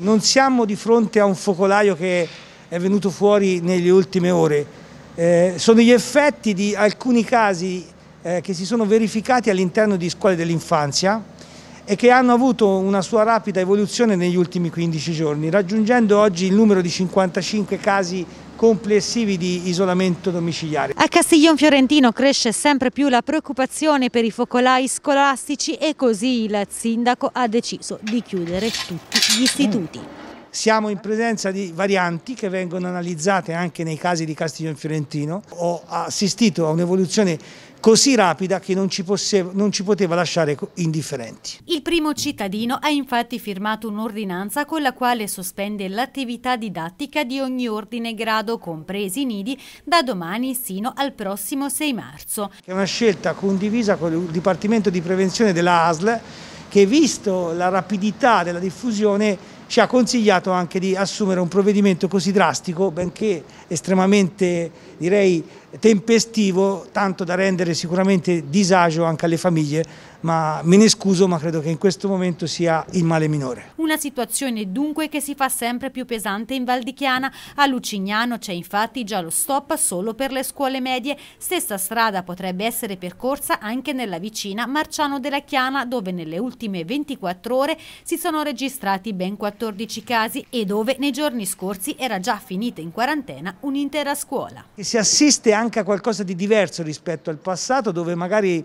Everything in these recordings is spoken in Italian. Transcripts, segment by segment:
Non siamo di fronte a un focolaio che è venuto fuori nelle ultime ore, eh, sono gli effetti di alcuni casi eh, che si sono verificati all'interno di scuole dell'infanzia e che hanno avuto una sua rapida evoluzione negli ultimi 15 giorni, raggiungendo oggi il numero di 55 casi complessivi di isolamento domiciliare. A Castiglion Fiorentino cresce sempre più la preoccupazione per i focolai scolastici e così il sindaco ha deciso di chiudere tutti gli istituti. Siamo in presenza di varianti che vengono analizzate anche nei casi di Castiglione Fiorentino. Ho assistito a un'evoluzione così rapida che non ci, non ci, poteva lasciare indifferenti. Il primo cittadino ha infatti firmato un'ordinanza con la quale sospende l'attività didattica di ogni ordine e grado, compresi i nidi, da domani sino al prossimo 6 marzo. È una scelta condivisa con il Dipartimento di Prevenzione della ASL che visto la rapidità della diffusione ci ha consigliato anche di assumere un provvedimento così drastico, benché estremamente direi tempestivo, tanto da rendere sicuramente disagio anche alle famiglie, ma me ne scuso, ma credo che in questo momento sia il male minore. Una situazione dunque che si fa sempre più pesante in Val di Chiana. A Lucignano c'è infatti già lo stop solo per le scuole medie. Stessa strada potrebbe essere percorsa anche nella vicina Marciano della Chiana, dove nelle ultime 24 ore si sono registrati ben 14 14 casi e dove nei giorni scorsi era già finita in quarantena un'intera scuola. Si assiste anche a qualcosa di diverso rispetto al passato dove magari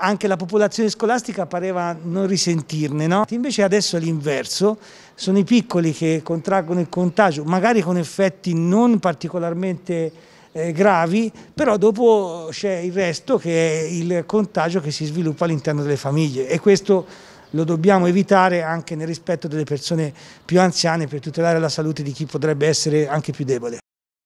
anche la popolazione scolastica pareva non risentirne, no? invece adesso è l'inverso, sono i piccoli che contraggono il contagio, magari con effetti non particolarmente eh, gravi, però dopo c'è il resto che è il contagio che si sviluppa all'interno delle famiglie e questo lo dobbiamo evitare anche nel rispetto delle persone più anziane per tutelare la salute di chi potrebbe essere anche più debole.